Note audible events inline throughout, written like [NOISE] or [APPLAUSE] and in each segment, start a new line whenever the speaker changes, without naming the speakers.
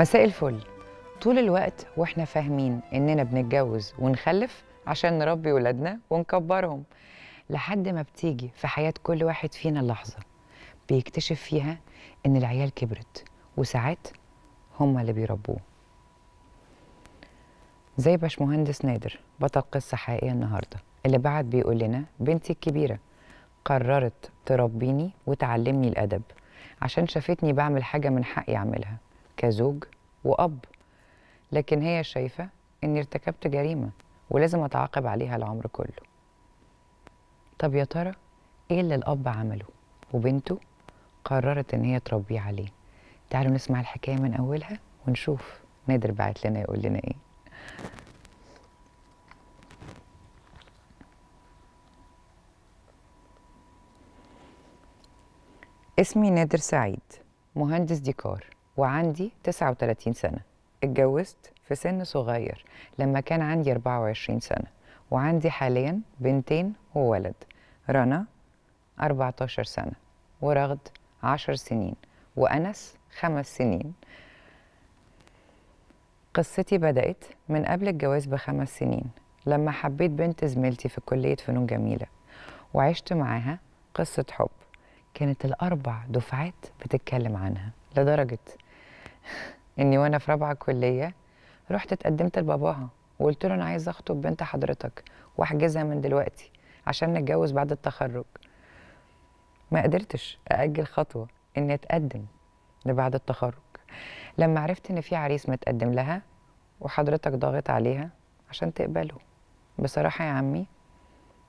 مساء الفل طول الوقت واحنا فاهمين اننا بنتجوز ونخلف عشان نربي ولادنا ونكبرهم لحد ما بتيجي في حياة كل واحد فينا لحظة بيكتشف فيها ان العيال كبرت وساعات هما اللي بيربوه زي باشمهندس نادر بطل قصة حقيقية النهاردة اللي بعد بيقول لنا بنتي الكبيرة قررت تربيني وتعلمني الأدب عشان شافتني بعمل حاجة من حقي أعملها كزوج وأب لكن هي شايفة إني ارتكبت جريمة ولازم أتعاقب عليها العمر كله طب يا ترى إيه اللي الأب عمله وبنته قررت إن هي تربيه عليه تعالوا نسمع الحكاية من أولها ونشوف نادر بعت لنا يقول لنا إيه اسمي نادر سعيد مهندس ديكور وعندي 39 سنة اتجوزت في سن صغير لما كان عندي 24 سنة وعندي حاليا بنتين وولد رنا 14 سنة ورغد 10 سنين وأنس 5 سنين قصتي بدأت من قبل الجواز بخمس سنين لما حبيت بنت زميلتي في كلية فنون جميلة وعشت معاها قصة حب كانت الأربع دفعات بتتكلم عنها لدرجة اني وانا في رابعه كليه رحت اتقدمت لباباها وقلت له انا عايز اخطب بنت حضرتك واحجزها من دلوقتي عشان نتجوز بعد التخرج ما قدرتش اجل خطوه اني اتقدم لبعد التخرج لما عرفت ان في عريس متقدم لها وحضرتك ضاغط عليها عشان تقبله بصراحه يا عمي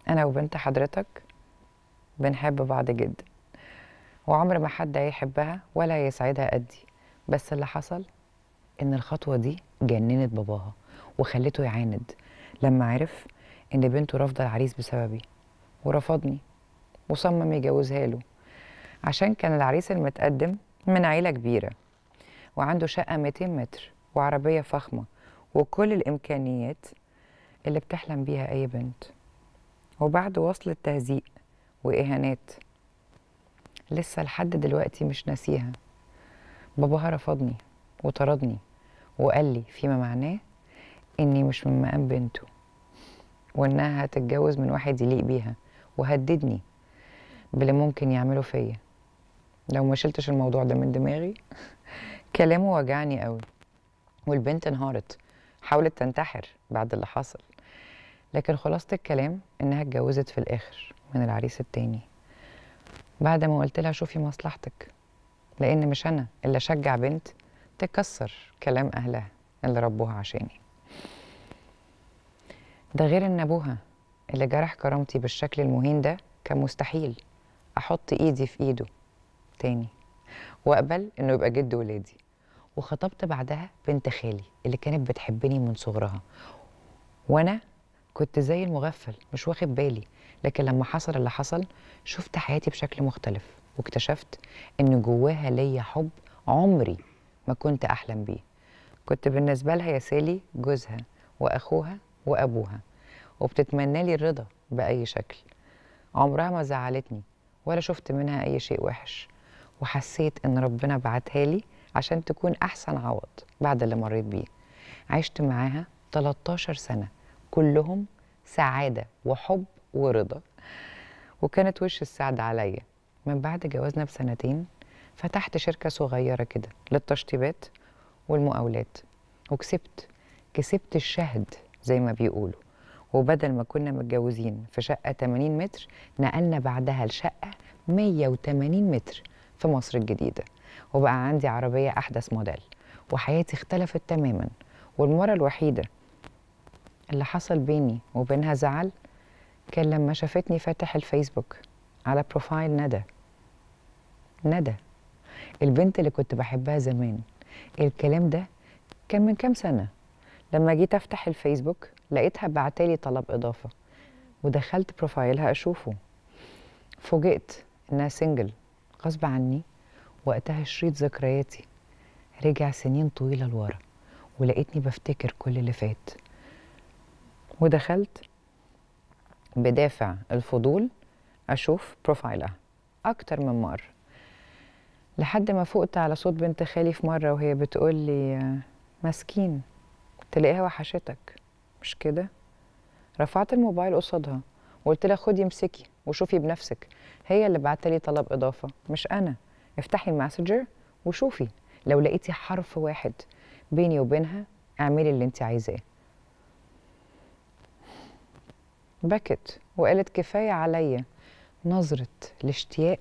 انا وبنت حضرتك بنحب بعض جدا وعمر ما حد هيحبها ولا هيسعدها قدي بس اللي حصل ان الخطوه دي جننت باباها وخلته يعاند لما عرف ان بنته رافضه العريس بسببي ورفضني وصمم يجوزها له عشان كان العريس المتقدم من عيله كبيره وعنده شقه 200 متر وعربيه فخمه وكل الامكانيات اللي بتحلم بيها اي بنت وبعد وصل التهزيق واهانات لسه لحد دلوقتي مش ناسيها باباها رفضني وطردني وقال لي فيما معناه اني مش من مقام بنته وانها هتتجوز من واحد يليق بيها وهددني باللي ممكن يعمله فيا لو ما شلتش الموضوع ده من دماغي [LAUGHS] كلامه وجعني قوي والبنت انهارت حاولت تنتحر بعد اللي حصل لكن خلاصة الكلام انها اتجوزت في الاخر من العريس التاني بعد ما قلت لها شوفي مصلحتك لان مش انا اللي اشجع بنت تكسر كلام اهلها اللي ربوها عشاني ده غير ان ابوها اللي جرح كرامتي بالشكل المهين ده كان مستحيل احط ايدي في ايده تاني واقبل انه يبقى جد ولادي وخطبت بعدها بنت خالي اللي كانت بتحبني من صغرها وانا كنت زي المغفل مش واخد بالي لكن لما حصل اللي حصل شفت حياتي بشكل مختلف واكتشفت ان جواها ليا حب عمري ما كنت احلم بيه كنت بالنسبه لها يا سالي جوزها واخوها وابوها وبتتمنى لي الرضا باي شكل عمرها ما زعلتني ولا شفت منها اي شيء وحش وحسيت ان ربنا بعتها لي عشان تكون احسن عوض بعد اللي مريت بيه عشت معاها 13 سنه كلهم سعاده وحب ورضا وكانت وش السعد عليا من بعد جوازنا بسنتين فتحت شركة صغيرة كده للتشطيبات والمقاولات وكسبت كسبت الشهد زي ما بيقولوا وبدل ما كنا متجوزين في شقة 80 متر نقلنا بعدها لشقة 180 متر في مصر الجديدة وبقى عندي عربية أحدث موديل وحياتي اختلفت تماما والمرة الوحيدة اللي حصل بيني وبينها زعل كان لما شافتني فاتح الفيسبوك على بروفايل ندى ندى البنت اللي كنت بحبها زمان الكلام ده كان من كام سنة لما جيت أفتح الفيسبوك لقيتها بعتالي طلب إضافة ودخلت بروفايلها أشوفه فوجئت إنها سنجل غصب عني وقتها شريط ذكرياتي رجع سنين طويلة لورا ولقيتني بفتكر كل اللي فات ودخلت بدافع الفضول أشوف بروفايلها أكتر من مرة لحد ما فقت على صوت بنت خالي في مرة وهي بتقول لي مسكين تلاقيها وحشتك مش كده رفعت الموبايل قصادها وقلت لها خدي امسكي وشوفي بنفسك هي اللي بعت لي طلب إضافة مش أنا افتحي الماسجر وشوفي لو لقيتي حرف واحد بيني وبينها اعملي اللي انت عايزاه بكت وقالت كفاية عليا نظرة الاشتياق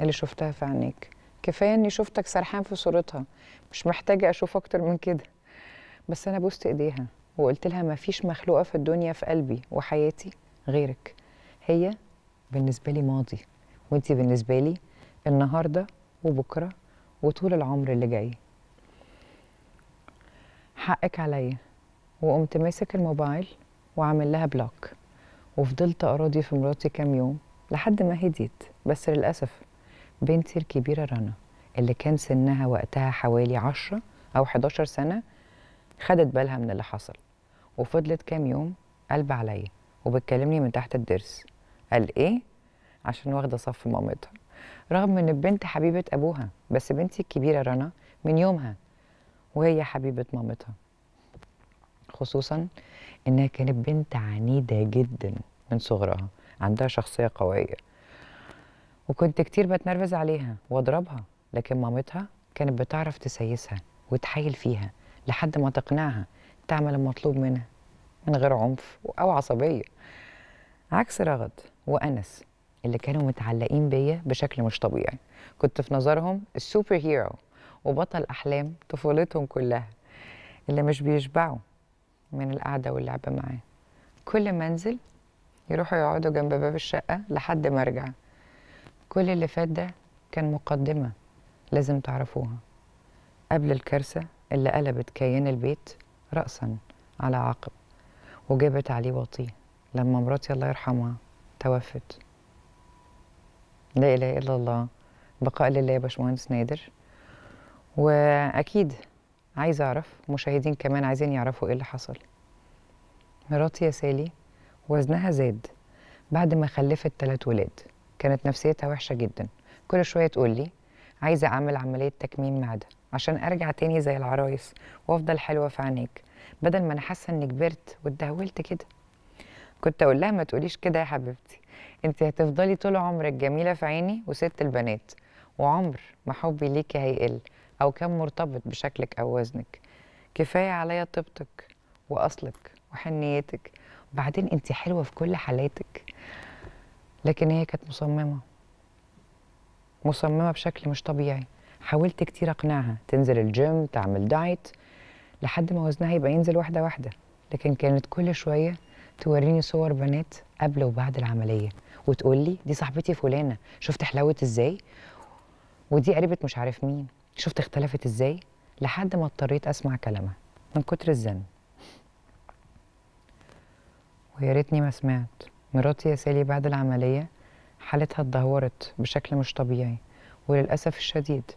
اللي شفتها في عينيك كفاية اني شفتك سرحان في صورتها مش محتاجة اشوف اكتر من كده بس انا بوست ايديها وقلت لها مفيش مخلوقة في الدنيا في قلبي وحياتي غيرك هي بالنسبة لي ماضي وانتي بالنسبة لي النهاردة وبكرة وطول العمر اللي جاي حقك عليا وقمت ماسك الموبايل وعمل لها بلوك وفضلت اراضي في مراتي كام يوم لحد ما هديت بس للأسف بنتي الكبيرة رنا اللي كان سنها وقتها حوالي 10 أو 11 سنة خدت بالها من اللي حصل وفضلت كام يوم قلب عليا وبتكلمني من تحت الضرس قال إيه؟ عشان واخدة صف مامتها رغم إن البنت حبيبة أبوها بس بنتي الكبيرة رنا من يومها وهي حبيبة مامتها خصوصا إنها كانت بنت عنيدة جدا من صغرها عندها شخصيه قويه وكنت كتير بتنرفز عليها واضربها لكن مامتها كانت بتعرف تسيسها وتحايل فيها لحد ما تقنعها تعمل المطلوب منها من غير عنف او عصبيه عكس رغد وانس اللي كانوا متعلقين بيا بشكل مش طبيعي كنت في نظرهم السوبر هيرو وبطل احلام طفولتهم كلها اللي مش بيشبعوا من القعده واللعب معاه كل ما انزل يروحوا يقعدوا جنب باب الشقة لحد ما أرجع كل اللي فات ده كان مقدمة لازم تعرفوها قبل الكارثة اللي قلبت كيان البيت رأسا على عقب وجابت عليه وطي لما مراتي الله يرحمها توفت لا إله إلا الله بقاء لله يا باشمهندس نادر وأكيد عايزة أعرف مشاهدين كمان عايزين يعرفوا إيه اللي حصل مراتي يا سالي وزنها زاد بعد ما خلفت ثلاث ولاد كانت نفسيتها وحشة جدا كل شوية تقول لي عايزة أعمل عملية تكميم معدة عشان أرجع تاني زي العرايس وأفضل حلوة في عينيك بدل ما أنا حاسة إني كبرت واتدهولت كده كنت أقول لها ما تقوليش كده يا حبيبتي أنت هتفضلي طول عمرك جميلة في عيني وست البنات وعمر ما حبي ليكي هيقل أو كان مرتبط بشكلك أو وزنك كفاية عليا طيبتك وأصلك وحنيتك بعدين انت حلوه في كل حالاتك لكن هي كانت مصممه مصممه بشكل مش طبيعي حاولت كتير اقنعها تنزل الجيم تعمل دايت لحد ما وزنها يبقى ينزل واحده واحده لكن كانت كل شويه توريني صور بنات قبل وبعد العمليه وتقول لي دي صاحبتي فلانه شفت حلاوه ازاي ودي قريبه مش عارف مين شفت اختلفت ازاي لحد ما اضطريت اسمع كلامها من كتر الذنب ويا ريتني ما سمعت مراتي يا سالي بعد العملية حالتها اتدهورت بشكل مش طبيعي وللأسف الشديد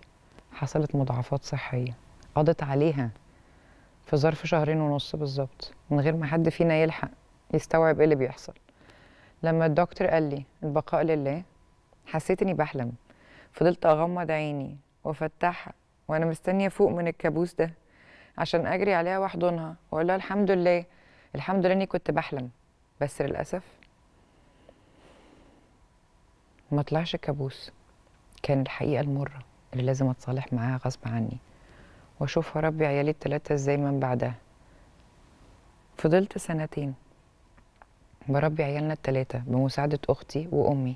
حصلت مضاعفات صحية قضت عليها في ظرف شهرين ونص بالظبط من غير ما حد فينا يلحق يستوعب ايه اللي بيحصل لما الدكتور قال لي البقاء لله حسيت اني بحلم فضلت اغمض عيني وافتحها وانا مستنيه فوق من الكابوس ده عشان اجري عليها واحضنها واقول لها الحمد لله الحمد لله اني كنت بحلم بس للأسف ما طلعش كابوس كان الحقيقة المرة اللي لازم أتصالح معاها غصب عني وأشوف اربي عيالي التلاتة إزاي من بعدها فضلت سنتين بربي عيالنا التلاتة بمساعدة أختي وأمي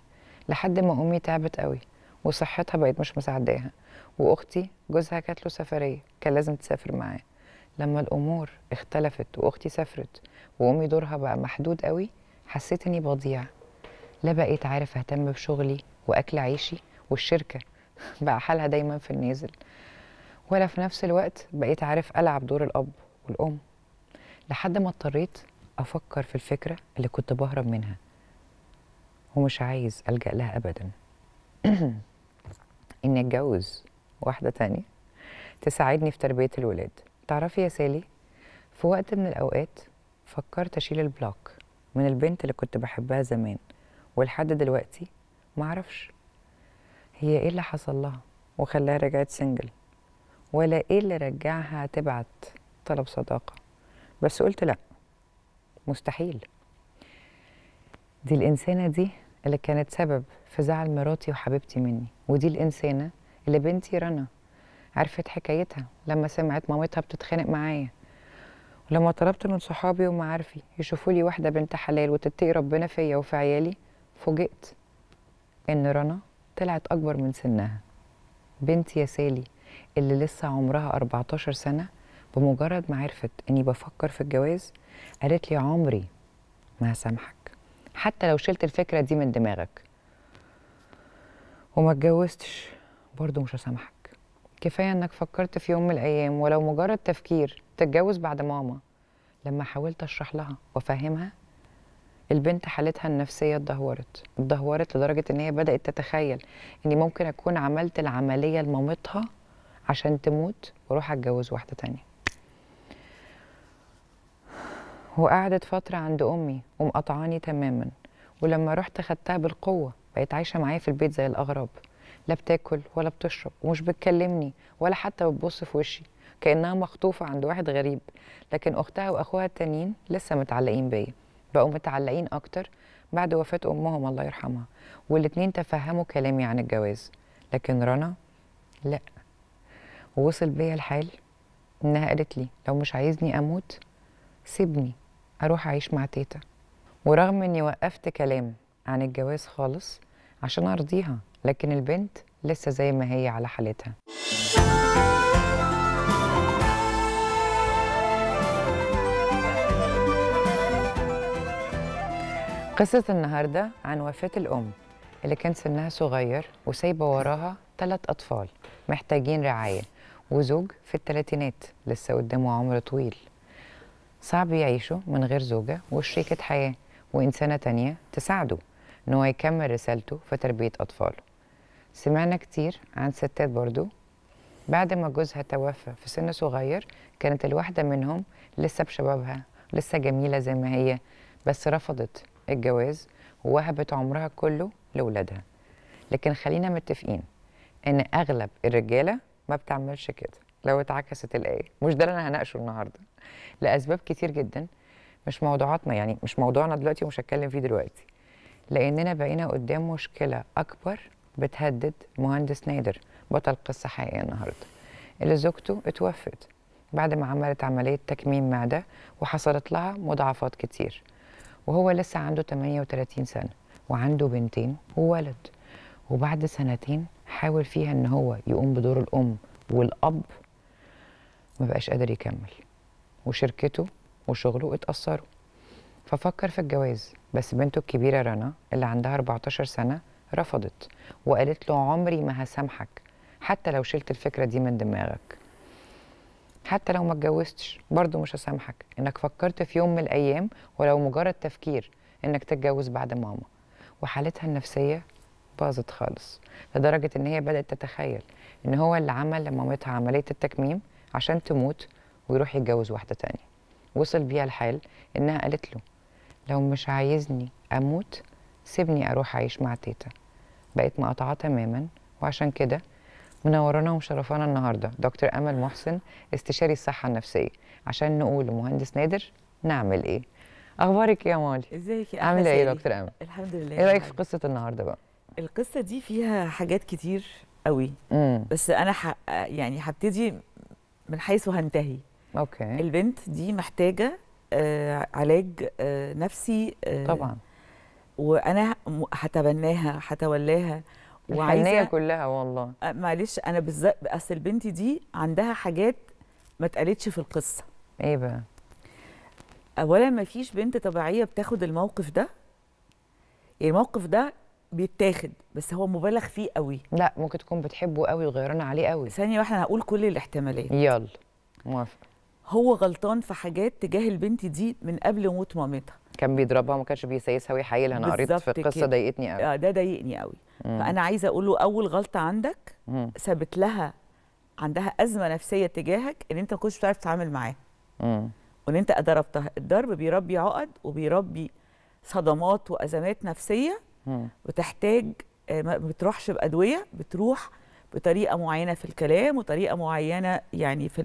لحد ما أمي تعبت قوي وصحتها بقت مش مساعداها وأختي جوزها كانت له سفرية كان لازم تسافر معاه لما الامور اختلفت واختي سافرت وامي دورها بقى محدود قوي حسيت اني بضيع لا بقيت عارف اهتم بشغلي واكل عيشي والشركه [LAUGHS] بقى حالها دايما في النازل ولا في نفس الوقت بقيت عارف العب دور الاب والام لحد ما اضطريت افكر في الفكره اللي كنت بهرب منها ومش عايز الجا لها ابدا [CLEARS THROAT] اني اتجوز واحده تانية تساعدني في تربيه الولاد تعرفي يا سالي في وقت من الأوقات فكرت أشيل البلوك من البنت اللي كنت بحبها زمان ولحد دلوقتي معرفش هي إيه اللي حصل لها وخلاها رجعت سنجل ولا إيه اللي رجعها تبعت طلب صداقة بس قلت لأ مستحيل دي الإنسانة دي اللي كانت سبب في زعل مراتي وحبيبتي مني ودي الإنسانة اللي بنتي رنا عرفت حكايتها لما سمعت مامتها بتتخانق معايا ولما طلبت من صحابي ومعارفي يشوفوا لي واحده بنت حلال وتتقي ربنا فيا وفي عيالي فوجئت ان رنا طلعت اكبر من سنها بنت يا سالي اللي لسه عمرها 14 سنه بمجرد ما عرفت اني بفكر في الجواز قالت لي عمري ما هسامحك حتى لو شلت الفكره دي من دماغك وما اتجوزتش برضه مش هسامحك كفايه انك فكرت في يوم من الايام ولو مجرد تفكير تتجوز بعد ماما لما حاولت اشرح لها وافهمها البنت حالتها النفسيه اتدهورت اتدهورت لدرجه ان هي بدات تتخيل اني ممكن اكون عملت العمليه لمامتها عشان تموت واروح اتجوز واحده تانية وقعدت فتره عند امي ومقطعاني تماما ولما رحت خدتها بالقوه بقت عايشه معايا في البيت زي الاغراب لا بتاكل ولا بتشرب ومش بتكلمني ولا حتى بتبص في وشي كانها مخطوفه عند واحد غريب لكن اختها واخوها التانيين لسه متعلقين بيا بقوا متعلقين اكتر بعد وفاه امهم الله يرحمها والاتنين تفهموا كلامي عن الجواز لكن رنا لا ووصل بيا الحال انها قالت لي لو مش عايزني اموت سيبني اروح اعيش مع تيتا ورغم اني وقفت كلام عن الجواز خالص عشان ارضيها لكن البنت لسه زي ما هي على حالتها قصة النهاردة عن وفاة الأم اللي كان سنها صغير وسايبة وراها ثلاث أطفال محتاجين رعاية وزوج في الثلاثينات لسه قدامه عمر طويل صعب يعيشوا من غير زوجة وشريكة حياة وإنسانة تانية تساعده إن هو يكمل رسالته في تربية أطفاله سمعنا كتير عن ستات برضو بعد ما جوزها توفى في سن صغير كانت الواحدة منهم لسه بشبابها لسه جميلة زي ما هي بس رفضت الجواز ووهبت عمرها كله لولادها لكن خلينا متفقين ان اغلب الرجالة ما بتعملش كده لو اتعكست الآية مش ده اللي أنا هناقشه النهاردة لأسباب كتير جدا مش موضوعاتنا يعني مش موضوعنا دلوقتي ومش هتكلم فيه دلوقتي لأننا بقينا قدام مشكلة أكبر بتهدد المهندس نادر بطل قصة حقيقية النهاردة اللي زوجته اتوفت بعد ما عملت عملية تكميم معدة وحصلت لها مضاعفات كتير وهو لسه عنده 38 سنة وعنده بنتين وولد وبعد سنتين حاول فيها ان هو يقوم بدور الام والاب ما بقاش قادر يكمل وشركته وشغله اتأثروا ففكر في الجواز بس بنته الكبيرة رنا اللي عندها 14 سنة رفضت وقالت له عمري ما هسامحك حتى لو شلت الفكرة دي من دماغك حتى لو ما اتجوزتش برضه مش هسامحك انك فكرت في يوم من الايام ولو مجرد تفكير انك تتجوز بعد ماما وحالتها النفسية باظت خالص لدرجة ان هي بدأت تتخيل ان هو اللي عمل لمامتها عملية التكميم عشان تموت ويروح يتجوز واحدة تانية وصل بيها الحال انها قالت له لو مش عايزني اموت سيبني اروح اعيش مع تيتا بقيت مقاطعه تماما وعشان كده منورانا ومشرفانا النهارده دكتور امل محسن استشاري الصحه النفسيه عشان نقول لمهندس نادر نعمل ايه اخبارك يا مالي ازيك يا عامله ايه يا دكتور
امل الحمد لله ايه رايك في
قصه النهارده بقى
القصه دي فيها حاجات كتير قوي مم. بس انا ح... يعني هبتدي من حيث هنتهي اوكي البنت دي محتاجه آه علاج آه نفسي آه طبعا وانا هتبناها هتولاها وعايزه
كلها والله
معلش انا بالذات اصل البنت دي عندها حاجات ما اتقالتش في القصه ايه بقى اولا ما فيش بنت طبيعيه بتاخد الموقف ده يعني الموقف ده بيتاخد بس هو مبالغ فيه قوي لا ممكن تكون بتحبه قوي وغيرانه عليه قوي ثانيه واحده هقول كل الاحتمالات يلا موافقه هو غلطان في حاجات تجاه البنت دي من قبل موت مامتها كان بيضربها وما كانش بيسيسها ويحايلها انا قريت في القصه ضايقتني قوي آه ده ضايقني قوي
مم. فانا عايزه
اقول له اول غلطه عندك سابت لها عندها ازمه نفسيه تجاهك ان انت ما كنتش بتعرف تتعامل معاها وان انت ضربتها الضرب بيربي عقد وبيربي صدمات وازمات نفسيه وتحتاج آه، ما بتروحش بادويه بتروح بطريقه معينه في الكلام وطريقه معينه يعني في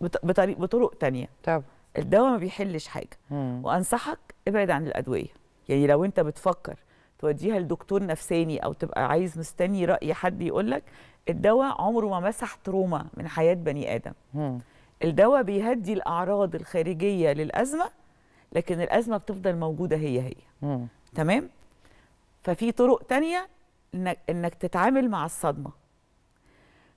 بطريق بطرق تانية طب الدواء ما بيحلش حاجه مم. وانصحك ابعد عن الادويه يعني لو انت بتفكر توديها لدكتور نفساني او تبقى عايز مستني راي حد يقول لك الدواء عمره ما مسح تروما من حياه بني ادم مم. الدواء بيهدي الاعراض الخارجيه للازمه لكن الازمه بتفضل موجوده هي هي مم. تمام ففي طرق تانية انك انك تتعامل مع الصدمه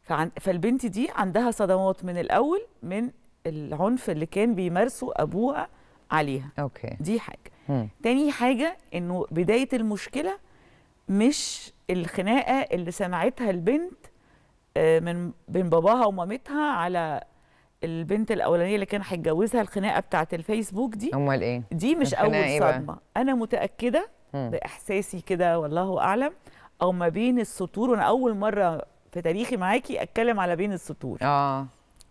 فعن فالبنت دي عندها صدمات من الاول من العنف اللي كان بيمارسه ابوها عليها اوكي دي حاجه مم. تاني حاجه انه بدايه المشكله مش الخناقه اللي سمعتها البنت آه، من بين باباها ومامتها على البنت الاولانيه اللي كان هيتجوزها الخناقه بتاعه الفيسبوك دي امال
ايه دي مش اول إيه صدمه
انا متاكده مم. باحساسي كده والله اعلم او ما بين السطور وانا اول مره في تاريخي معاكي اتكلم على بين السطور اه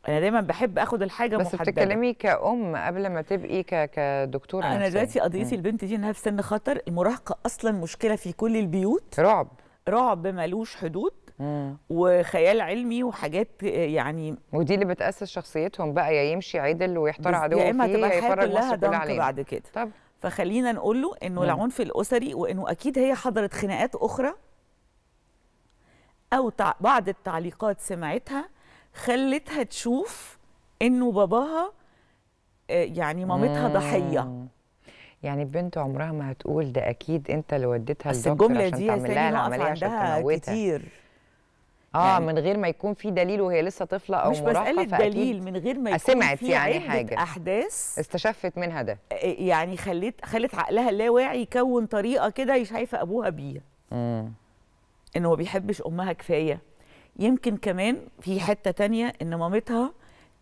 انا دايما بحب اخد الحاجه بس محدده بس بتتكلمي
كأم قبل ما تبقي ك... كدكتوره انا دلوقتي قضيتي
البنت دي انها في سن خطر المراهقه اصلا مشكله في كل البيوت رعب رعب ملوش حدود مم.
وخيال علمي وحاجات يعني ودي اللي بتاسس شخصيتهم بقى يا يمشي عدل ويحتار عدوه يا اما تبقى حياته كلها ضنك بعد كده طب
فخلينا نقول له انه العنف الاسري وانه اكيد هي حضرت خناقات اخرى او بعض التعليقات سمعتها خلتها تشوف انه باباها آه، يعني مامتها ضحيه
يعني بنت عمرها ما هتقول ده اكيد انت اللي وديتها للدكتور عشان تعمل لها العمليه عشان تموتها كتير اه يعني من غير ما يكون في دليل وهي لسه طفله او مش مراهقه مش مساله دليل من غير ما يكون سمعت يعني حاجه احداث استشفت منها ده آه، يعني خلت خلت عقلها اللاواعي يكون طريقه
كده شايفه ابوها بيها امم انه ما بيحبش امها كفايه يمكن كمان في حته تانية ان مامتها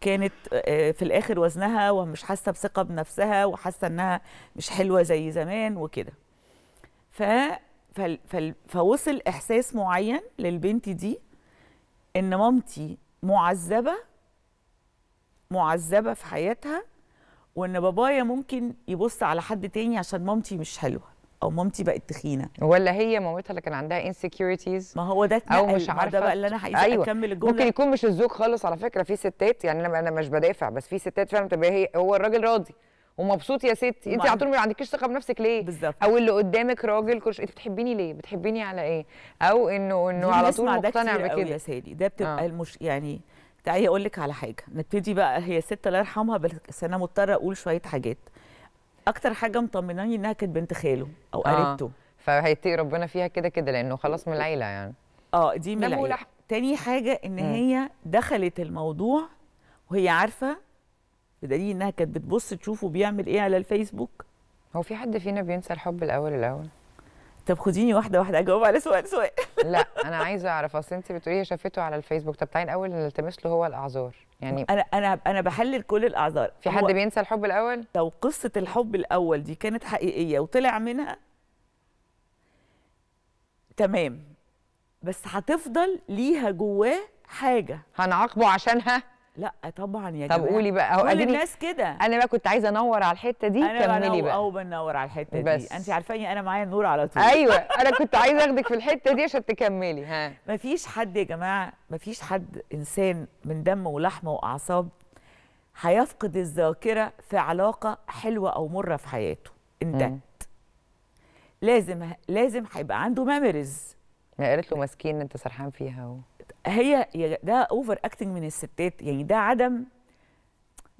كانت آه، في الاخر وزنها ومش حاسه بثقه بنفسها وحاسه انها مش حلوه زي زمان وكده ف فوصل احساس معين للبنت دي ان مامتي معذبه معذبه في حياتها وان بابايا ممكن يبص على حد تاني عشان مامتي مش حلوه او مامتي بقت تخينه
ولا هي مامتها اللي كان عندها انسكيورتيز ما هو ده او مش عارفه ده بقى اللي انا عايزه أيوة. اكمل الجمله ممكن يكون مش الزوج خالص على فكره في ستات يعني انا انا مش بدافع بس في ستات فعلا بتبقى هي هو الراجل راضي ومبسوط يا ستي انت على طول ما عندكيش ثقه بنفسك ليه بالزبط. او اللي قدامك راجل كرش انت بتحبيني ليه بتحبيني على ايه او انه انه على طول مقتنع بكده يا
سيدي ده بتبقى آه. المش يعني تعالي اقول لك على حاجه نبتدي بقى هي ست الله يرحمها بس انا مضطره اقول شويه حاجات اكتر حاجه مطمناني انها كانت بنت خاله او آه. قريبته آه. فهيتقي ربنا فيها كده كده لانه خلاص من العيله يعني اه دي من العيله تاني حاجه ان مم. هي دخلت الموضوع وهي عارفه بدليل
انها كانت بتبص تشوفه بيعمل ايه على الفيسبوك هو في حد فينا بينسى الحب الاول الاول طب خديني واحده واحده اجاوب على سؤال سؤال [LAUGHS] لا انا عايزه اعرف اصل انت بتقولي شافته على الفيسبوك طب تعالي الاول نلتمس له هو الاعذار يعني انا انا انا بحلل كل الاعذار في
حد بينسى الحب الاول لو قصه الحب الاول دي كانت حقيقيه وطلع منها تمام بس هتفضل ليها جواه
حاجه هنعاقبه عشانها
لا طبعا يا طب جماعه طب قولي بقى كل الناس كده
انا بقى كنت عايزه انور على الحته دي كملي بقى او
بنور على الحته بس. دي انت عارفاني انا معايا النور على طول ايوه
[LAUGHS] انا كنت عايزه
اخدك في الحته دي عشان تكملي ها مفيش حد يا جماعه مفيش حد انسان من دم ولحمه واعصاب هيفقد الذاكره في علاقه حلوه او مره في حياته انتهت لازم لازم هيبقى عنده ميموريز ما قالت له مسكين انت سرحان فيها و... هي ده اوفر اكتنج من الستات يعني ده عدم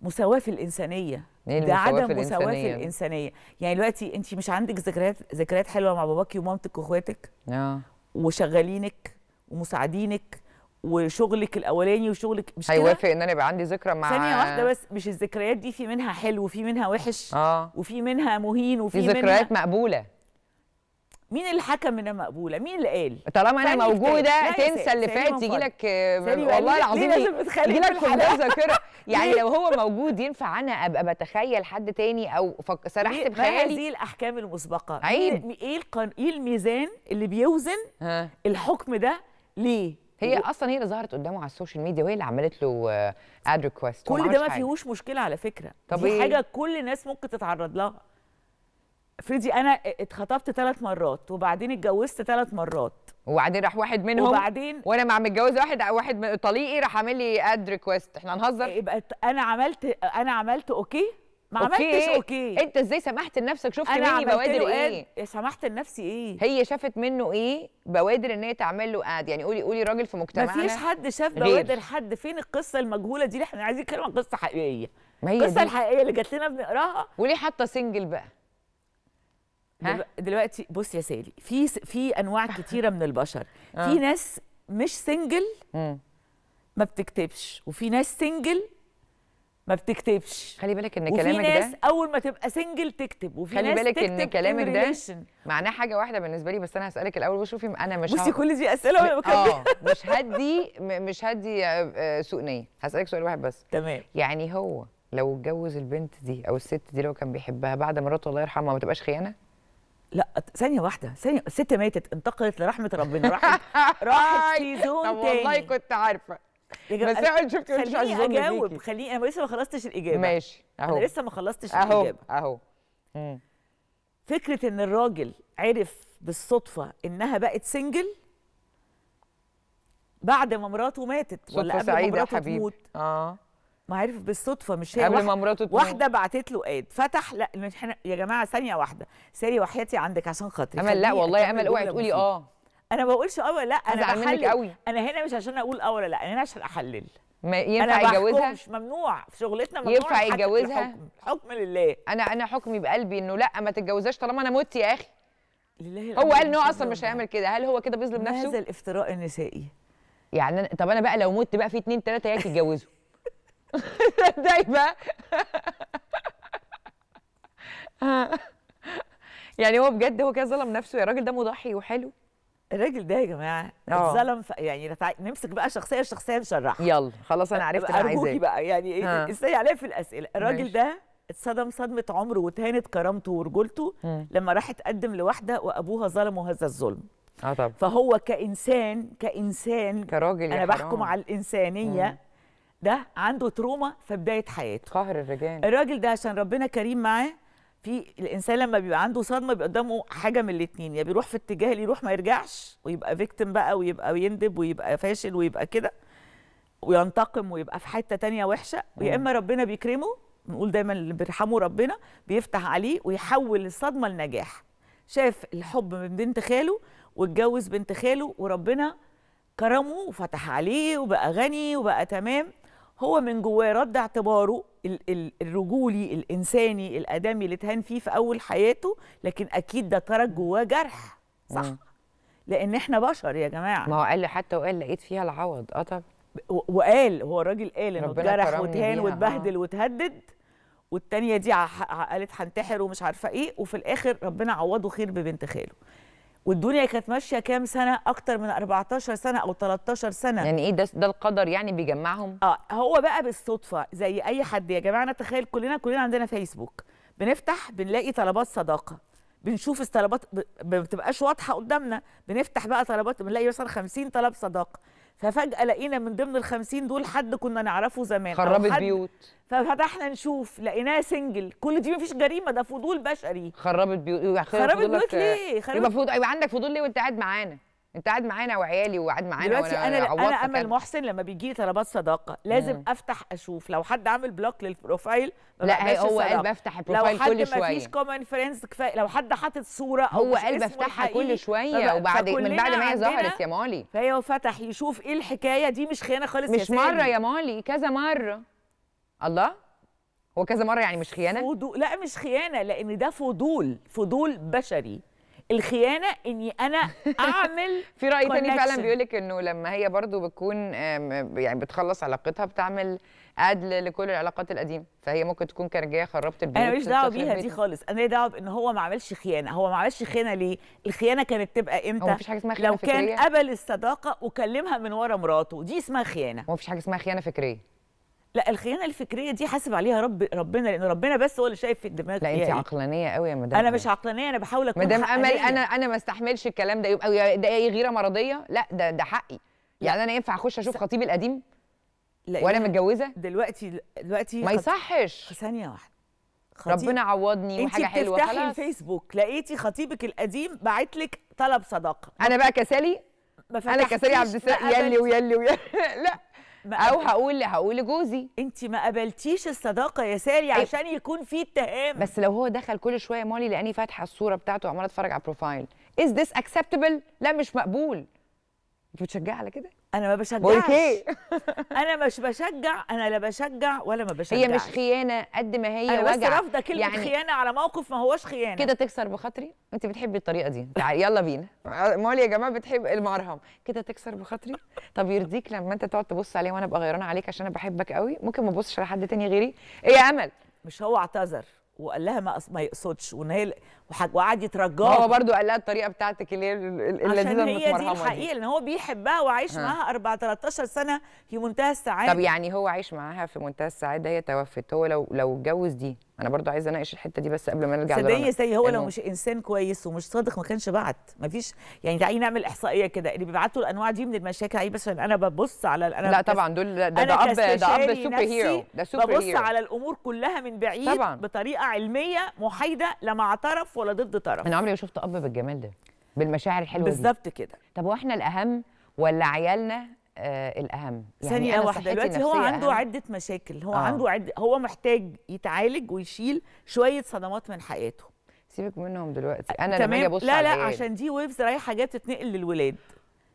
مساواه في الانسانيه يعني ده عدم مساواه في الانسانيه يعني دلوقتي انت مش عندك ذكريات ذكريات حلوه مع باباكي ومامتك واخواتك اه وشغالينك ومساعدينك
وشغلك الاولاني وشغلك مش هيوافق ان انا يبقى عندي ذكرى مع ثانيه واحده بس
مش الذكريات دي في منها حلو وفي منها وحش اه وفي منها مهين وفي منها ذكريات مقبوله مين اللي حكم انها مقبوله مين اللي قال طالما انا موجوده تنسى اللي فات يجي لك والله العظيم يجي لك فقدان ذاكره [LAUGHS] يعني لو
هو موجود ينفع انا ابقى بتخيل حد تاني او فك... سرحت بخيالي هذه
الاحكام المسبقه عيب ايه القن... ايه الميزان اللي بيوزن ها. الحكم ده ليه هي و... اصلا
هي اللي ظهرت قدامه على السوشيال ميديا وهي اللي عملت له اد آه، ريكويست كل ده ما فيهوش
مشكله على فكره طب دي إيه؟ حاجه كل الناس ممكن تتعرض لها افرضي انا اتخطبت ثلاث مرات وبعدين اتجوزت ثلاث مرات وبعدين راح واحد منهم وبعدين وانا مع متجوزه واحد
واحد طليقي راح عامل لي اد ريكويست احنا هنهزر يبقى انا عملت انا عملت اوكي ما أوكي. عملتش اوكي انت ازاي سمحت لنفسك شفت مني بوادر ايه سمحت لنفسي ايه هي شافت منه ايه بوادر ان هي تعمل له اد يعني قولي قولي راجل في مجتمعنا مفيش حد
شاف بوادر حد فين القصه المجهوله دي اللي احنا عايزين نتكلم عن قصه حقيقيه ما هي القصه الحقيقيه اللي جات لنا بنقراها وليه حاطه سنجل بقى دلوقتي بص يا سالي في في انواع [LAUGHS] كتيره من البشر آه. في ناس مش سنجل ما بتكتبش وفي ناس سنجل ما بتكتبش خلي بالك
ان كلامك ده وفي ناس
اول ما تبقى سنجل تكتب وفي خلي ناس بالك ان كلامك ده
معناه حاجه واحده بالنسبه لي بس انا هسالك الاول وشوفي انا مش بصي كل دي اسئله وانا بكمل اه مش هدي [LAUGHS] مش هدي آه، آه، سوء نيه هسالك سؤال واحد بس تمام يعني هو لو اتجوز البنت دي او الست دي لو كان بيحبها بعد مراته الله يرحمها ما تبقاش خيانه لا ثانيه واحده ثانيه الست ماتت انتقلت لرحمه ربنا راحت
[LAUGHS] راحت سيزون آه، تاني طب والله كنت عارفه بس انا شفت مش عايزه اجاوب خليني انا لسه ما خلصتش الاجابه ماشي اهو انا لسه ما خلصتش أهو. الاجابه اهو اهو فكره ان الراجل عرف بالصدفه انها بقت سنجل بعد ما مراته ماتت ولا قبل ما مراته تموت اه ما عرف بالصدفه مش هي قبل ما مراته واحده بعتت له اد فتح لا احنا يا جماعه ثانيه واحده ساري وحياتي عندك عشان خاطري امل لا والله امل اوعي تقولي اه انا ما بقولش اه لا انا بحلل قوي انا هنا مش عشان اقول اه ولا لا انا هنا عشان احلل ما ينفع يتجوزها مش
ممنوع في شغلتنا ممنوع ينفع يتجوزها حكم لله انا انا حكمي بقلبي انه لا ما تتجوزهاش طالما انا مت يا اخي لله
هو قال ان هو اصلا مش هيعمل
كده هل هو كده بيظلم نفسه هذا
الافتراء النسائي
يعني طب انا بقى لو مت بقى في اتنين تلاته ياك يتجوزوا [LAUGHS] دايبه [LAUGHS] يعني هو بجد هو كده ظلم
نفسه يا راجل ده مضحي وحلو الراجل ده يا جماعه آه. اتظلم ف... يعني نتع... نمسك بقى شخصيه شخصيه نشرحها يلا خلاص انا عرفت انا عايزاه بقى يعني ايه استني عليا في الاسئله الراجل ده اتصدم صدمه عمره وتهانت كرامته ورجولته لما راح اتقدم لواحده وابوها ظلمه هذا الظلم اه طبعا فهو كانسان كانسان كراجل انا بحكم على الانسانيه مم. ده عنده تروما في بدايه حياته قهر الرجال الراجل ده عشان ربنا كريم معاه في الانسان لما بيبقى عنده صدمه بيبقى قدامه حاجه من الاثنين يا بيروح في اتجاه اللي يروح ما يرجعش ويبقى فيكتم بقى ويبقى ويندب ويبقى فاشل ويبقى كده وينتقم ويبقى في حته تانية وحشه يا اما ربنا بيكرمه نقول دايما اللي بيرحمه ربنا بيفتح عليه ويحول الصدمه لنجاح شاف الحب من بنت خاله واتجوز بنت خاله وربنا كرمه وفتح عليه وبقى غني وبقى تمام هو من جواه رد اعتباره الرجولي الانساني الادمي اللي اتهان فيه في اول حياته لكن اكيد ده ترك جواه جرح صح مم. لان احنا بشر يا جماعه ما هو قال لي حتى وقال لقيت فيها العوض اه طب وقال هو الراجل قال انه اتجرح واتهان واتبهدل آه. وتهدد والتانيه دي قالت هنتحر ومش عارفه ايه وفي الاخر ربنا عوضه خير ببنت خاله والدنيا كانت ماشيه كام سنه اكتر من 14 سنه او 13 سنه يعني ايه ده ده القدر يعني بيجمعهم اه هو بقى بالصدفه زي اي حد يا جماعه انا تخيل كلنا كلنا عندنا فيسبوك بنفتح بنلاقي طلبات صداقه بنشوف الطلبات ما بتبقاش واضحه قدامنا بنفتح بقى طلبات بنلاقي مثلا 50 طلب صداقه ففجاه لقينا من ضمن الخمسين دول حد كنا نعرفه زمان خربت بيوت ففتحنا نشوف
لقيناه سنجل كل دي مفيش جريمه ده فضول بشري خربت بيوت خربت بيوت ليه خربت يبقى فضول يبقى عندك فضول ليه وانت قاعد معانا انت قاعد معانا وعيالي وقاعد معانا دلوقتي انا انا امل يعني.
محسن لما بيجي لي طلبات صداقه لازم مم. افتح اشوف لو حد عامل بلوك للبروفايل لا هو قال بفتح البروفايل كل شويه لو حد مفيش كومن فريندز كفايه لو حد حاطط صوره او هو قال بفتحها كل شويه وبعد من بعد ما هي ظهرت يا مالي فهي فتح
يشوف ايه الحكايه
دي مش خيانه خالص مش يا مره يا
مالي كذا مره الله هو كذا مره
يعني مش خيانه فضو... لا مش خيانه لان ده فضول فضول بشري الخيانه اني انا [LAUGHS] اعمل في راي تاني فعلا بيقول
لك انه لما هي برضو بتكون يعني بتخلص علاقتها بتعمل عدل لكل العلاقات القديمه فهي ممكن تكون كرجيه خربت البيت انا مش دعوه بيها دي خالص انا ليا دعوه بان
هو ما عملش خيانه هو ما عملش خيانه ليه الخيانه كانت تبقى امتى هو مفيش حاجه اسمها خيانه لو فكريه لو كان قبل الصداقه وكلمها من ورا مراته دي اسمها خيانه هو مفيش حاجه اسمها خيانه فكريه لا الخيانه الفكريه دي حاسب عليها رب ربنا لان ربنا بس هو اللي شايف في الدماغ لا انت يعني.
عقلانيه قوي يا مدام انا
مش عقلانيه انا بحاول اكون مدام امل انا
انا ما استحملش الكلام ده يبقى ده ايه غيره مرضيه لا ده ده حقي يعني انا ينفع اخش اشوف خطيبي القديم
وانا متجوزه دلوقتي دلوقتي ما
يصحش ثانيه
واحده ربنا
عوضني وحاجه حلوه خلاص انت
الفيسبوك لقيتي خطيبك القديم باعت لك طلب صداقه انا بقى كسالي
انا كسالي عبد السلام يلي ويلي
ويلي [LAUGHS] لا
او هقول هقول لجوزي انت ما قبلتيش الصداقه يا ساري إيه. عشان يكون في اتهام بس لو هو دخل كل شويه مالي لاني فاتحه الصوره بتاعته وعماله اتفرج على بروفايل از ذس اكسبتبل لا مش مقبول انت بتشجعي على كده انا ما بشجعش ايه
[LAUGHS] انا مش بشجع انا لا بشجع ولا ما بشجعش هي مش
خيانه قد ما هي أنا وجع بس رافضه كلمه يعني خيانه
على موقف ما هوش خيانه كده
تكسر بخاطري انت بتحبي الطريقه دي تعالي يلا بينا مول يا جماعه بتحب المرهم كده تكسر بخاطري طب يرضيك لما انت تقعد تبص عليا وانا ابقى غيرانه عليك عشان انا بحبك قوي ممكن ما ابصش على حد تاني غيري ايه يا امل
مش هو اعتذر وقال لها ما ما يقصدش وان هي وقعد يترجاه هو برضو قال لها الطريقه بتاعتك اللي هي
اللذيذه عشان هي دي الحقيقه
لان هو بيحبها وعايش معاها 4 13 سنه في منتهى السعاده طب يعني
هو عايش معاها في منتهى السعاده هي توفت هو لو لو اتجوز دي انا برضو عايزه اناقش الحته دي بس قبل ما نرجع صدقني زي هو لو مش
انسان كويس ومش صادق ما كانش بعت ما فيش يعني تعالي نعمل احصائيه كده اللي بيبعتوا الانواع دي من المشاكل عيب يعني بس انا ببص على
انا لا طبعا دول ده, ده اب ده اب سوبر هيرو ده سوبر هيرو ببص على
الامور كلها من بعيد طبعا. بطريقه علميه محايده لما اعترف ولا ضد طرف
انا عمري ما شفت اب بالجمال ده بالمشاعر الحلوه بالظبط كده طب واحنا الاهم ولا عيالنا آه الاهم يعني ثانيه واحده دلوقتي هو عنده أهم. عده
مشاكل هو آه. عنده عد... هو محتاج يتعالج ويشيل شويه صدمات من حياته سيبك منهم دلوقتي انا لما اجي ابص لا لا عشان دي ويفز رايحه جايه تتنقل للولاد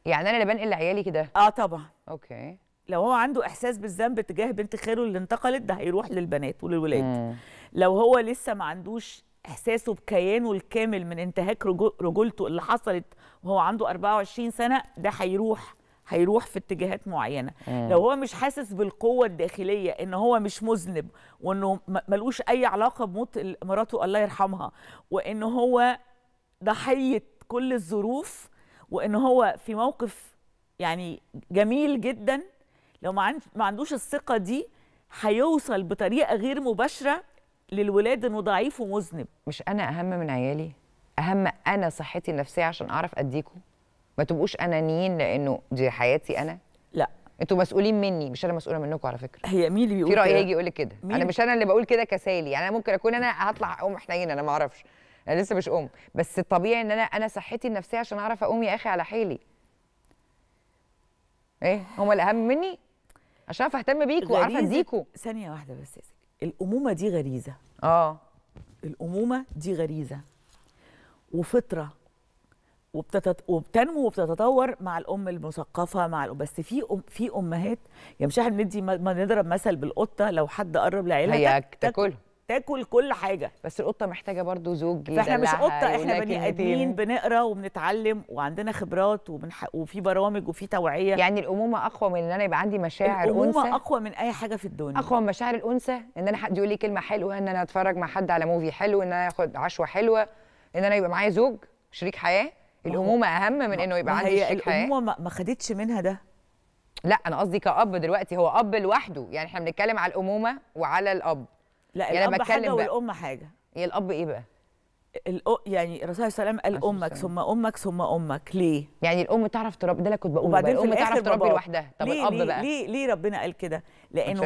يعني انا اللي بنقل لعيالي كده اه طبعا اوكي
لو هو عنده احساس بالذنب تجاه بنت خاله اللي انتقلت ده هيروح للبنات وللولاد مم. لو هو لسه ما عندوش احساسه بكيانه الكامل من انتهاك رجولته اللي حصلت وهو عنده 24 سنه ده هيروح هيروح في اتجاهات معينه مم. لو هو مش حاسس بالقوه الداخليه ان هو مش مذنب وانه ملوش اي علاقه بموت مراته الله يرحمها وان هو ضحيه كل الظروف وان هو في موقف يعني جميل جدا لو ما عندوش الثقه دي هيوصل بطريقه غير مباشره
للولاد انه ضعيف ومذنب مش انا اهم من عيالي اهم انا صحتي النفسيه عشان اعرف اديكم ما تبقوش انانيين لانه دي حياتي انا لا انتوا مسؤولين مني مش انا مسؤوله منكم على فكره هي مين اللي بيقول في راي هيجي يقول لك كده انا مش انا اللي بقول كده كسالي يعني انا ممكن اكون انا هطلع ام حنين انا ما اعرفش انا لسه مش ام بس الطبيعي ان انا انا صحتي النفسيه عشان اعرف اقوم يا اخي على حيلي ايه هم الاهم مني عشان اعرف اهتم بيكم واعرف اديكم
ثانيه واحده بس الامومه دي غريزه اه الامومه دي غريزه وفطره وبتتت... وبتنمو وبتتطور مع الام المثقفه مع الأم... بس في أم... في امهات يا مش احنا ندي ما ما نضرب مثل بالقطه لو حد قرب لعيلتك هي تاكلهم
تاكل كل حاجه بس القطه محتاجه برضو زوج فاحنا مش قطه احنا بني ادمين
بنقرا وبنتعلم وعندنا خبرات وبنح... وفي برامج وفي توعيه يعني الامومه اقوى من ان انا
يبقى عندي مشاعر الأمومة انثى الامومه
اقوى من اي حاجه في الدنيا
اقوى من مشاعر الانثى ان انا حد يقول لي كلمه حلوه ان انا اتفرج مع حد على موفي حلو ان انا اخد عشوه حلوه ان انا يبقى معايا زوج شريك حياه الامومه اهم من انه يبقى عندي شريك حياه الامومه ما خدتش منها ده لا انا قصدي كاب دلوقتي هو اب لوحده يعني احنا بنتكلم على الامومه وعلى الاب لا يعني الاب حاجه بقى. والام حاجه هي الاب ايه بقى الأ... يعني الرسول صلى الله عليه وسلم قال امك ثم
امك ثم امك ليه يعني الام تعرف تربي ده اللي كنت بقوله بقى الام تعرف تربي لوحدها طب ليه الاب بقى ليه ليه ربنا قال كده لانه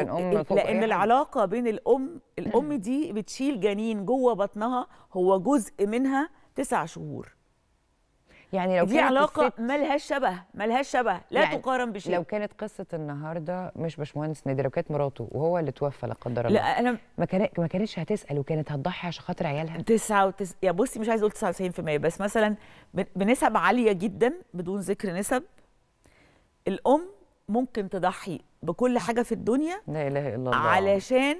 لان العلاقه بين الام الام [CLEARS THROAT] دي بتشيل جنين جوه بطنها هو جزء منها تسع شهور
يعني لو دي كانت علاقه الست...
ملهاش شبه مالهاش شبه لا يعني تقارن بشيء لو
كانت قصه النهارده مش باشمهندس نادر لو كانت مراته وهو اللي توفى لا قدر الله لا انا ما, كان... ما كانتش
هتسال وكانت
هتضحي عشان خاطر عيالها
99 وتس... يا بصي مش عايز اقول 99% بس مثلا بنسب عاليه جدا بدون ذكر نسب الام ممكن تضحي بكل حاجه في الدنيا لا اله الا الله علشان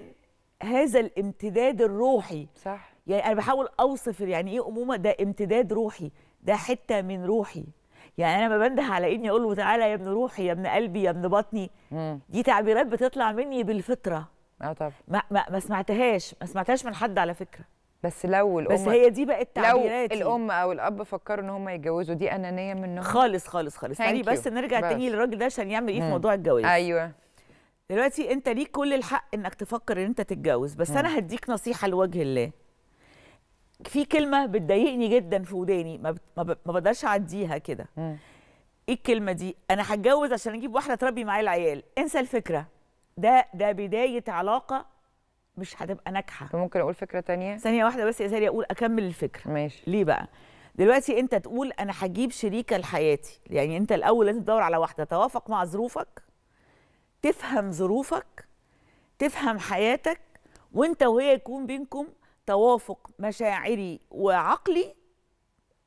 هذا الامتداد الروحي صح يعني انا بحاول اوصف يعني ايه امومه ده امتداد روحي ده حته من روحي يعني انا ما بنده على اني اقول له تعالى يا ابن روحي يا ابن قلبي يا ابن بطني مم. دي تعبيرات بتطلع مني بالفطره اه طبعا ما ما, ما سمعتهاش ما سمعتهاش من حد على فكره بس لو الام بس هي دي بقت تعبيراتي لو
الام او الاب فكروا ان هم يتجوزوا دي انانيه منهم خالص
خالص خالص يعني بس نرجع بس. تاني
للراجل ده عشان يعمل ايه في موضوع الجواز ايوه
دلوقتي انت ليك كل الحق انك تفكر ان انت تتجوز بس مم. انا هديك نصيحه لوجه الله في كلمه بتضايقني جدا في وداني ما, ما بقدرش اعديها كده ايه الكلمه دي انا هتجوز عشان اجيب واحده تربي معايا العيال انسى الفكره ده ده بدايه علاقه مش هتبقى ناجحه ممكن اقول فكره تانية ثانيه واحده بس يا ساري اقول اكمل الفكره ماشي ليه بقى دلوقتي انت تقول انا هجيب شريكه لحياتي يعني انت الاول لازم تدور على واحده توافق مع ظروفك تفهم ظروفك تفهم حياتك وانت وهي يكون بينكم توافق مشاعري وعقلي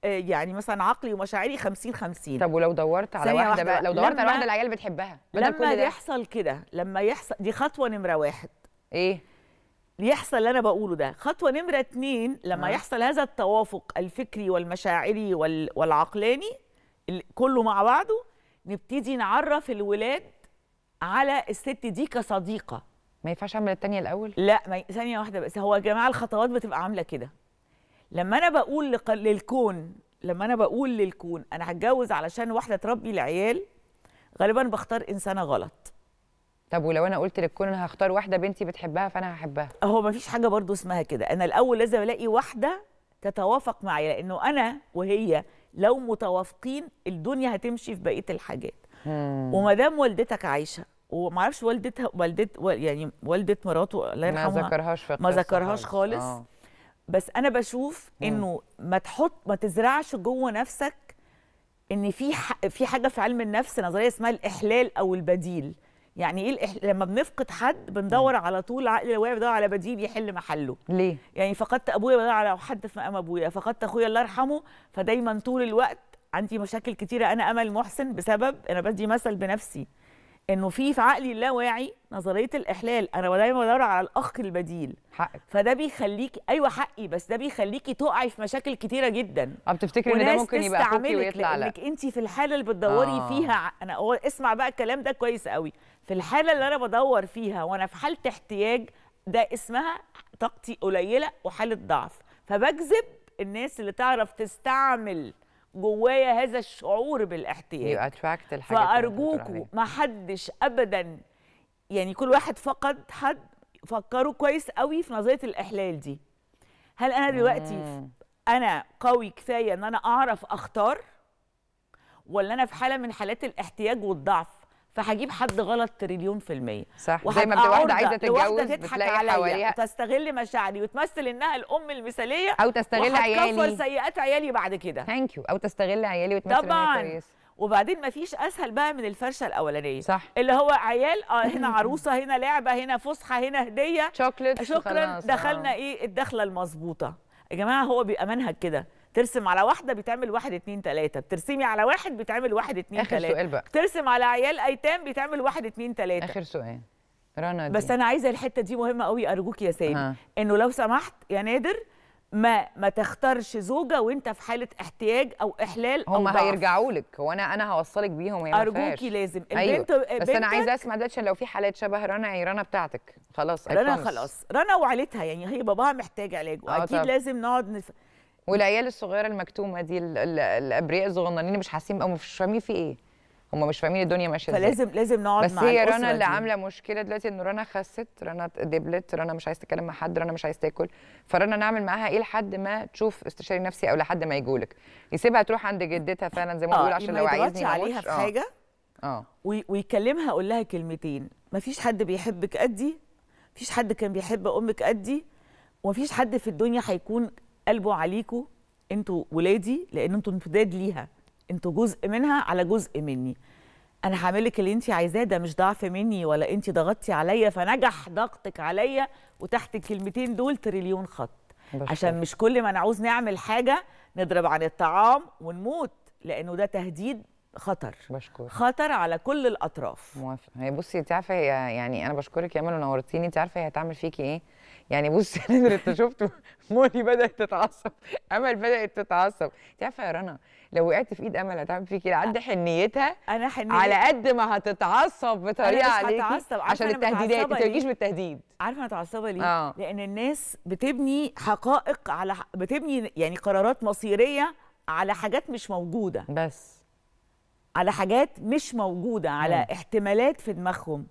آه، يعني مثلا عقلي ومشاعري 50 50 طب ولو دورت على واحده, واحدة بقى لو دورت على واحده العيال
بتحبها لما يحصل
كده لما يحصل دي خطوه نمره واحد ايه يحصل اللي انا بقوله ده خطوه نمره اتنين لما آه. يحصل هذا التوافق الفكري والمشاعري وال... والعقلاني كله مع بعضه نبتدي نعرف الولاد على الست دي كصديقه
ما ينفعش اعمل الثانيه
الاول لا ما ي... ثانيه واحده بس هو يا جماعه الخطوات بتبقى عامله كده لما انا بقول لق... للكون لما انا بقول للكون انا هتجوز علشان واحده تربي العيال غالبا بختار انسانه غلط طب ولو انا قلت للكون انا هختار واحده بنتي بتحبها فانا هحبها هو ما فيش حاجه برضو اسمها كده انا الاول لازم الاقي واحده تتوافق معايا لانه انا وهي لو متوافقين الدنيا هتمشي في بقيه الحاجات
وما
دام والدتك عايشه وما اعرفش والدتها والدت يعني والده مراته الله يرحمها ما ذكرهاش في ما ذكرهاش خالص آه. بس انا بشوف انه ما تحط ما تزرعش جوه نفسك ان في في حاجه في علم النفس نظريه اسمها الاحلال او البديل يعني ايه الإح... لما بنفقد حد بندور مم. على طول عقل الواعي بيدور على بديل يحل محله ليه يعني فقدت ابويا بدور على حد في مقام ابويا فقدت اخويا الله يرحمه فدايما طول الوقت عندي مشاكل كتيره انا امل محسن بسبب انا بدي مثل بنفسي انه في في عقلي اللاواعي نظريه الاحلال انا دايما بدور على الاخ البديل حقك فده بيخليكي ايوه حقي بس ده بيخليكي تقعي في مشاكل كتيره جدا
عم تفتكري ان ده ممكن يبقى اخوكي ويطلع لانك
انت في الحاله اللي بتدوري آه. فيها انا هو اسمع بقى الكلام ده كويس قوي في الحاله اللي انا بدور فيها وانا في حاله احتياج ده اسمها طاقتي قليله وحاله ضعف فبجذب الناس اللي تعرف تستعمل جوايا هذا الشعور بالاحتياج فارجوكوا ما حدش ابدا يعني كل واحد فقد حد فكروا كويس قوي في نظريه الاحلال دي هل انا دلوقتي انا قوي كفايه ان انا اعرف اختار ولا انا في حاله من حالات الاحتياج والضعف فهجيب حد غلط تريليون في المية صح زي ما بتبقى واحدة عايزة تتجوز بتلاقي حواليها وتستغل مشاعري وتمثل انها الام المثالية او تستغل عيالي وهتكفر سيئات عيالي بعد كده ثانك يو او تستغل عيالي وتمثل طبعا كويس وبعدين مفيش اسهل بقى من الفرشه الاولانيه صح اللي هو عيال آه هنا عروسه هنا لعبه هنا فسحه هنا هديه شكرا دخلنا آه. ايه الدخله المظبوطه يا جماعه هو بيبقى منهج كده ترسم على واحده بيتعمل واحد اتنين تلاته بترسمي على واحد بيتعمل واحد اتنين آخر تلاته اخر سؤال بقى بترسم على عيال ايتام بيتعمل واحد اتنين تلاته اخر سؤال رنا دي. بس انا عايزه الحته دي مهمه قوي ارجوك يا سامي انه لو سمحت يا نادر ما ما تختارش زوجه وانت في حاله احتياج او
احلال هم هيرجعوا لك هو انا انا هوصلك بيهم يا ارجوكي لازم أيوة. البنت أيوه. بس انا عايزه اسمع ده عشان لو في حالات شبه رنا هي رنا بتاعتك خلاص رنا خلاص رنا وعيلتها يعني هي
باباها محتاج علاج آه، واكيد لازم
نقعد نف... والعيال الصغيره المكتومه دي الابرياء الصغننين مش حاسين او مش فاهمين في ايه هم مش فاهمين الدنيا ماشيه ازاي فلازم لازم نقعد بس مع هي رنا اللي عامله مشكله دلوقتي ان رنا خست رنا دبلت رنا مش عايز تتكلم مع حد رنا مش عايز تاكل فرنا نعمل معاها ايه لحد ما تشوف استشاري نفسي او لحد ما يجولك يسيبها تروح عند جدتها فعلا زي ما آه، بيقولوا آه عشان لو عايزني عليها في حاجه اه, آه. ويكلمها
اقول لها كلمتين مفيش حد بيحبك قدي مفيش حد كان بيحب امك قدي ومفيش حد في الدنيا هيكون قلبه عليكوا انتوا ولادي لان انتوا انفداد ليها انتوا جزء منها على جزء مني انا هعملك اللي انت عايزاه ده مش ضعف مني ولا انت ضغطتي عليا فنجح ضغطك عليا وتحت الكلمتين دول تريليون خط بشكل. عشان مش كل ما نعوز نعمل حاجه نضرب عن الطعام ونموت لانه ده
تهديد خطر بشكرك
خطر على كل الاطراف
موافقه هي بصي انت عارفه هي يعني انا بشكرك يا منى ونورتيني انت عارفه هي هتعمل فيكي ايه يعني بصي [LAUGHS] انا انت شفته موني بدات تتعصب امل بدات تتعصب انت عارفه يا رنا لو وقعت في ايد امل هتعمل فيكي على إيه؟ قد حنيتها انا حنيتها على قد ما هتتعصب بطريقه عليكي هتعصب عشان التهديدات ما تجيش
بالتهديد عارفه انا متعصبه ليه؟ آه. لان الناس بتبني حقائق على بتبني يعني قرارات مصيريه على حاجات مش موجوده بس على حاجات مش موجوده على مم. احتمالات في دماغهم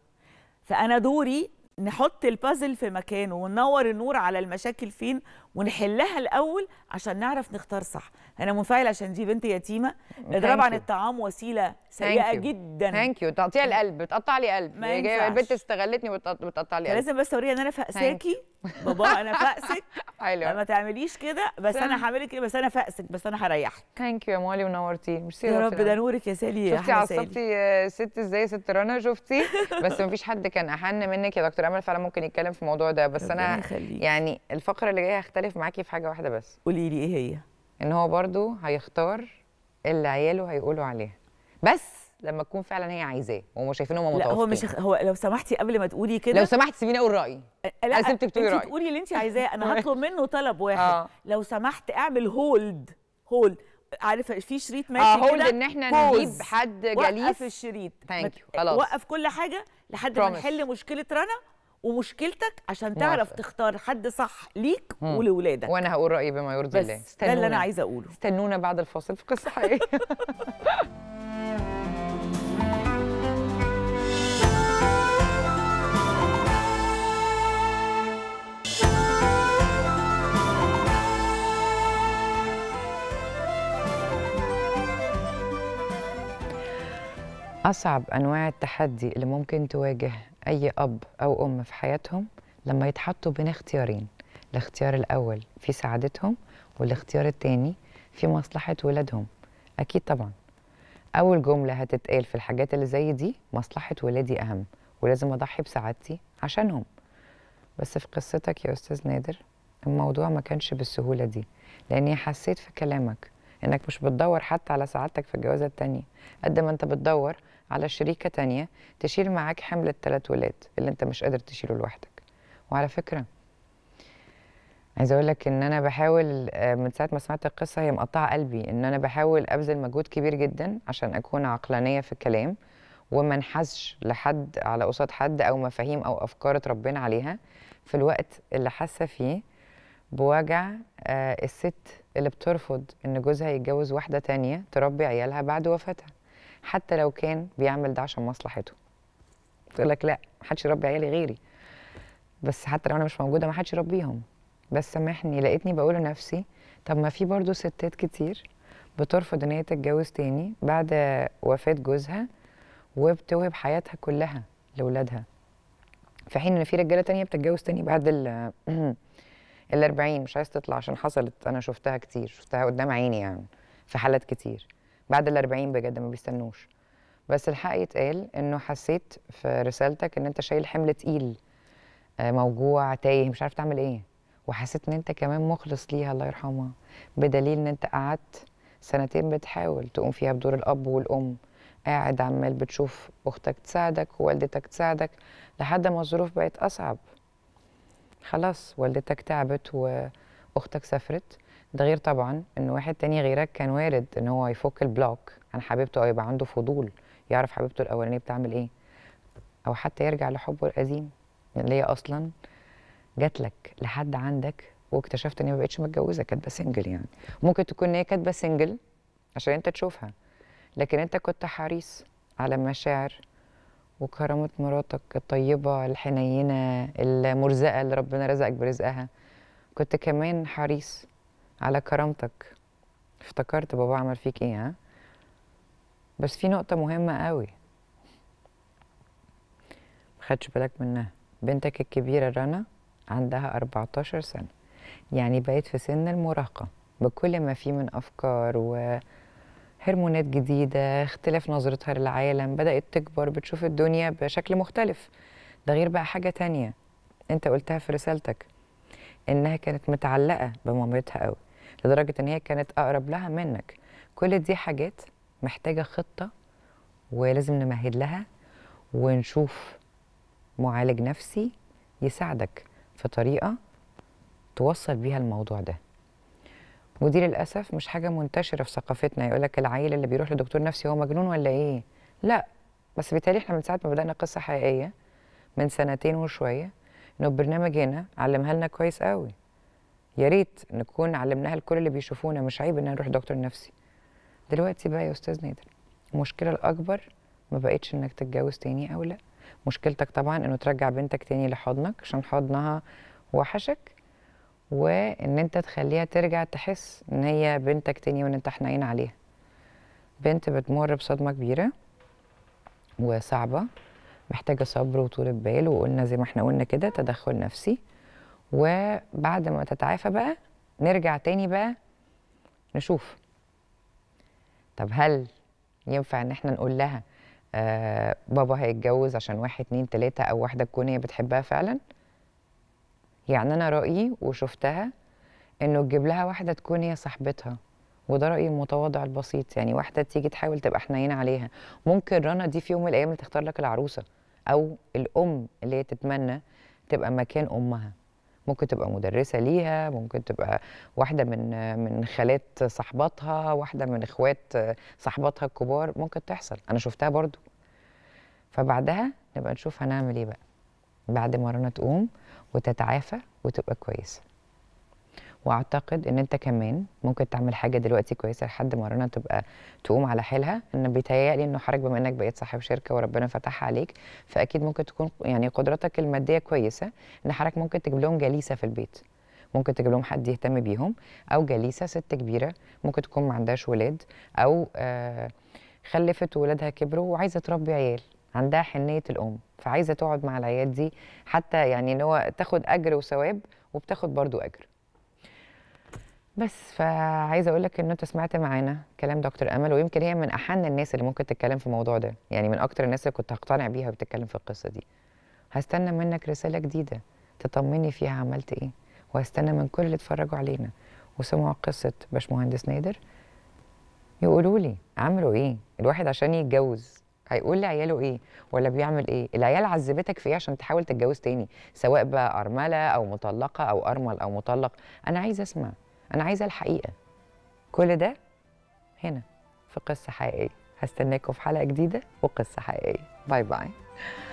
فانا دوري نحط البازل في مكانه وننور النور على المشاكل فين ونحلها الاول عشان نعرف نختار صح انا منفعل عشان دي بنت يتيمه mm-hmm. اضرب عن الطعام وسيله سيئه جدا ثانك يو تقطيع القلب بتقطع لي قلب البنت استغلتني بتقطع لي قلب لازم بس اوريها ان انا فاقساكي بابا انا فاقسك [LAUGHS] حلو ما تعمليش كده بس انا هعملك كده بس انا فاقسك بس انا هريحك
ثانك يو يا مولي ونورتي ميرسي يا رب ده نورك يا سالي شفتي عصبتي آه، ست ازاي يا ست رنا شفتي [LAUGHS] بس ما فيش حد كان احن منك يا دكتور امل فعلا ممكن يتكلم في الموضوع ده بس انا يعني الفقره اللي جايه هختلف هختلف معاكي في حاجه واحده بس قولي لي ايه هي ان هو برضو هيختار اللي عياله هيقولوا عليها بس لما تكون فعلا هي عايزاه وهم شايفينه هم متوافقين لا هو مش هو لو سمحتي قبل ما تقولي كده لو سمحتي سيبيني اقول رايي لا انا سبتك رايي تقولي
اللي انت عايزاه انا [LAUGHS] هطلب منه طلب واحد آه. لو سمحت اعمل هولد هولد عارفه في شريط ماشي اه هولد ان احنا نجيب حد جليس وقف الشريط ثانك يو خلاص وقف كل حاجه لحد ما نحل مشكله رنا ومشكلتك عشان تعرف موافق. تختار حد صح
ليك ولولادك وانا هقول رايي بما يرضي الله بس ده اللي انا عايزه اقوله استنونا بعد الفاصل في قصه حقيقيه [LAUGHS] أصعب أنواع التحدي اللي ممكن تواجه أي أب أو أم في حياتهم لما يتحطوا بين اختيارين الاختيار الأول في سعادتهم والاختيار التاني في مصلحة ولادهم أكيد طبعا أول جملة هتتقال في الحاجات اللي زي دي مصلحة ولادي أهم ولازم أضحي بسعادتي عشانهم بس في قصتك يا أستاذ نادر الموضوع ما كانش بالسهولة دي لأني حسيت في كلامك إنك مش بتدور حتى على سعادتك في الجوازة التانية قد ما أنت بتدور على شريكة تانية تشيل معاك حمل الثلاث ولاد اللي انت مش قادر تشيله لوحدك وعلى فكرة عايزه اقول لك ان انا بحاول آه، من ساعه ما سمعت القصه هي مقطعه قلبي ان انا بحاول ابذل مجهود كبير جدا عشان اكون عقلانيه في الكلام وما انحزش لحد على قصاد حد او مفاهيم او افكار اتربينا عليها في الوقت اللي حاسه فيه بوجع آه، الست اللي بترفض ان جوزها يتجوز واحده تانية تربي عيالها بعد وفاتها حتى لو كان بيعمل ده عشان مصلحته تقول لك لا محدش يربي عيالي غيري بس حتى لو انا مش موجوده محدش يربيهم بس سامحني لقيتني بقول لنفسي طب ما في برضه ستات كتير بترفض ان هي تتجوز تاني بعد وفاه جوزها وبتوهب حياتها كلها لاولادها في حين ان في رجاله تانية بتتجوز تاني بعد ال [CLEARS THROAT] ال 40 مش عايز تطلع عشان حصلت انا شفتها كتير شفتها قدام عيني يعني في حالات كتير بعد الأربعين بجد ما بيستنوش بس الحق يتقال إنه حسيت في رسالتك إن أنت شايل حمل تقيل آه، موجوع تايه مش عارف تعمل إيه وحسيت إن أنت كمان مخلص ليها الله يرحمها بدليل إن أنت قعدت سنتين بتحاول تقوم فيها بدور الأب والأم قاعد عمال بتشوف أختك تساعدك ووالدتك تساعدك لحد ما الظروف بقت أصعب خلاص والدتك تعبت وأختك سافرت ده غير طبعا ان واحد تاني غيرك كان وارد ان هو يفك البلوك عن حبيبته او يبقى عنده فضول يعرف حبيبته الاولانيه بتعمل ايه او حتى يرجع لحبه القديم اللي هي اصلا جات لك لحد عندك واكتشفت ان هي ما بقتش متجوزه كاتبه سنجل يعني ممكن تكون هي كاتبه سنجل عشان انت تشوفها لكن انت كنت حريص على مشاعر وكرامه مراتك الطيبه الحنينه المرزقه اللي ربنا رزقك برزقها كنت كمان حريص على كرامتك افتكرت بابا عمل فيك ايه ها بس في نقطة مهمة قوي خدش بالك منها بنتك الكبيرة رنا عندها 14 سنة يعني بقت في سن المراهقة بكل ما فيه من أفكار و هرمونات جديدة اختلاف نظرتها للعالم بدأت تكبر بتشوف الدنيا بشكل مختلف ده غير بقى حاجة تانية انت قلتها في رسالتك انها كانت متعلقة بمامتها قوي لدرجه ان هي كانت اقرب لها منك كل دي حاجات محتاجه خطه ولازم نمهد لها ونشوف معالج نفسي يساعدك في طريقه توصل بيها الموضوع ده ودي للاسف مش حاجه منتشره في ثقافتنا يقولك العيل اللي بيروح لدكتور نفسي هو مجنون ولا ايه لا بس بتالي احنا من ساعه ما بدانا قصه حقيقيه من سنتين وشويه انه البرنامج هنا علمها لنا كويس قوي يا ريت نكون علمناها لكل اللي بيشوفونا مش عيب ان نروح دكتور نفسي دلوقتي بقى يا استاذ نادر المشكله الاكبر ما بقتش انك تتجوز تاني او لا مشكلتك طبعا انه ترجع بنتك تاني لحضنك عشان حضنها وحشك وان انت تخليها ترجع تحس ان هي بنتك تاني وان انت حنين عليها بنت بتمر بصدمه كبيره وصعبه محتاجه صبر وطول بال وقلنا زي ما احنا قلنا كده تدخل نفسي وبعد ما تتعافى بقى نرجع تاني بقى نشوف طب هل ينفع ان احنا نقول لها آه بابا هيتجوز عشان واحد اتنين تلاته او واحده تكون هي بتحبها فعلا يعني انا رايي وشفتها انه تجيب لها واحده تكون هي صاحبتها وده رايي المتواضع البسيط يعني واحده تيجي تحاول تبقى حنينه عليها ممكن رنا دي في يوم من الايام اللي تختار لك العروسه او الام اللي هي تتمنى تبقى مكان امها ممكن تبقى مدرسه ليها ممكن تبقى واحده من من خالات صاحباتها واحده من اخوات صاحباتها الكبار ممكن تحصل انا شفتها برضو فبعدها نبقى نشوف هنعمل ايه بقى بعد ما رنا تقوم وتتعافى وتبقى كويسه واعتقد ان انت كمان ممكن تعمل حاجه دلوقتي كويسه لحد ما رنا تبقى تقوم على حيلها ان بيتهيألي انه حضرتك بما انك بقيت صاحب شركه وربنا فتحها عليك فاكيد ممكن تكون يعني قدراتك الماديه كويسه ان حضرتك ممكن تجيب لهم جليسه في البيت ممكن تجيب لهم حد يهتم بيهم او جليسه ست كبيره ممكن تكون ما عندهاش ولاد او آه، خلفت ولادها كبروا وعايزه تربي عيال عندها حنيه الام فعايزه تقعد مع العيال دي حتى يعني ان هو تاخد اجر وثواب وبتاخد برضو اجر بس فعايزه اقول لك ان انت سمعت معانا كلام دكتور امل ويمكن هي من احن الناس اللي ممكن تتكلم في الموضوع ده يعني من اكتر الناس اللي كنت هقتنع بيها وبتتكلم في القصه دي هستنى منك رساله جديده تطمني فيها عملت ايه وهستنى من كل اللي اتفرجوا علينا وسمعوا قصه باشمهندس نادر يقولوا لي عملوا ايه الواحد عشان يتجوز هيقول لعياله ايه ولا بيعمل ايه العيال عذبتك في ايه عشان تحاول تتجوز تاني سواء بقى ارمله او مطلقه او ارمل او مطلق انا عايزه اسمع انا عايزه الحقيقه كل ده هنا في قصه حقيقيه هستناكم في حلقه جديده وقصه حقيقيه باي باي